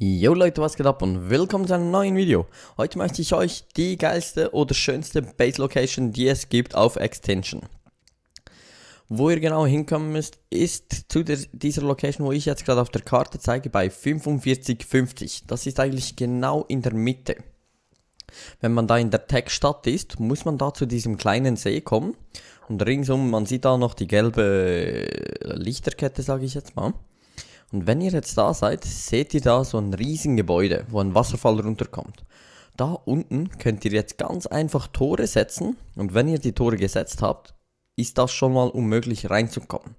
Yo Leute, was geht ab und willkommen zu einem neuen Video. Heute möchte ich euch die geilste oder schönste Base Location, die es gibt auf Extension. Wo ihr genau hinkommen müsst, ist zu der, dieser Location, wo ich jetzt gerade auf der Karte zeige, bei 4550. Das ist eigentlich genau in der Mitte. Wenn man da in der Tech-Stadt ist, muss man da zu diesem kleinen See kommen. Und ringsum, man sieht da noch die gelbe Lichterkette, sage ich jetzt mal. Und wenn ihr jetzt da seid, seht ihr da so ein riesen Gebäude, wo ein Wasserfall runterkommt. Da unten könnt ihr jetzt ganz einfach Tore setzen und wenn ihr die Tore gesetzt habt, ist das schon mal unmöglich reinzukommen.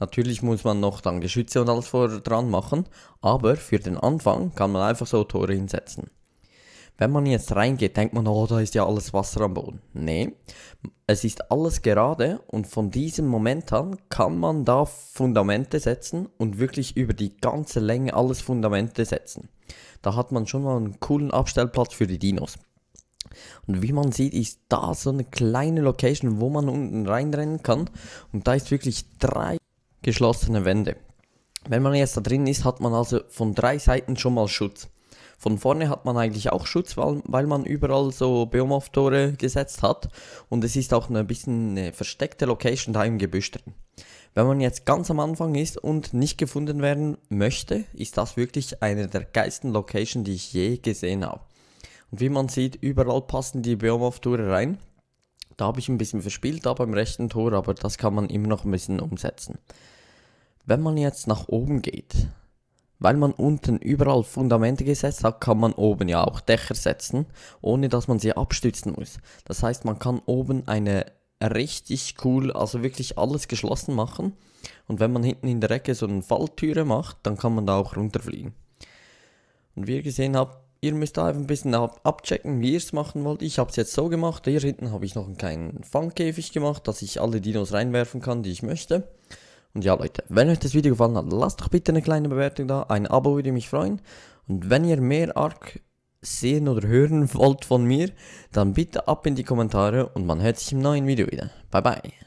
Natürlich muss man noch dann Geschütze und alles vor dran machen, aber für den Anfang kann man einfach so Tore hinsetzen. Wenn man jetzt reingeht, denkt man, oh, da ist ja alles Wasser am Boden. Nee, es ist alles gerade und von diesem Moment an kann man da Fundamente setzen und wirklich über die ganze Länge alles Fundamente setzen. Da hat man schon mal einen coolen Abstellplatz für die Dinos. Und wie man sieht, ist da so eine kleine Location, wo man unten reinrennen kann. Und da ist wirklich drei geschlossene Wände. Wenn man jetzt da drin ist, hat man also von drei Seiten schon mal Schutz. Von vorne hat man eigentlich auch Schutz, weil, weil man überall so Beomov-Tore gesetzt hat. Und es ist auch ein bisschen eine äh, versteckte Location da im Gebüsch drin. Wenn man jetzt ganz am Anfang ist und nicht gefunden werden möchte, ist das wirklich eine der geilsten Locations, die ich je gesehen habe. Und wie man sieht, überall passen die Beomov-Tore rein. Da habe ich ein bisschen verspielt, da beim rechten Tor, aber das kann man immer noch ein bisschen umsetzen. Wenn man jetzt nach oben geht, weil man unten überall Fundamente gesetzt hat, kann man oben ja auch Dächer setzen, ohne dass man sie abstützen muss. Das heißt, man kann oben eine richtig cool, also wirklich alles geschlossen machen. Und wenn man hinten in der Ecke so eine Falltüre macht, dann kann man da auch runterfliegen. Und wie ihr gesehen habt, ihr müsst da einfach ein bisschen ab abchecken, wie ihr es machen wollt. Ich habe es jetzt so gemacht. Hier hinten habe ich noch einen kleinen Fangkäfig gemacht, dass ich alle Dinos reinwerfen kann, die ich möchte. Und ja, Leute, wenn euch das Video gefallen hat, lasst doch bitte eine kleine Bewertung da. Ein Abo würde mich freuen. Und wenn ihr mehr Arc sehen oder hören wollt von mir, dann bitte ab in die Kommentare und man hört sich im neuen Video wieder. Bye bye.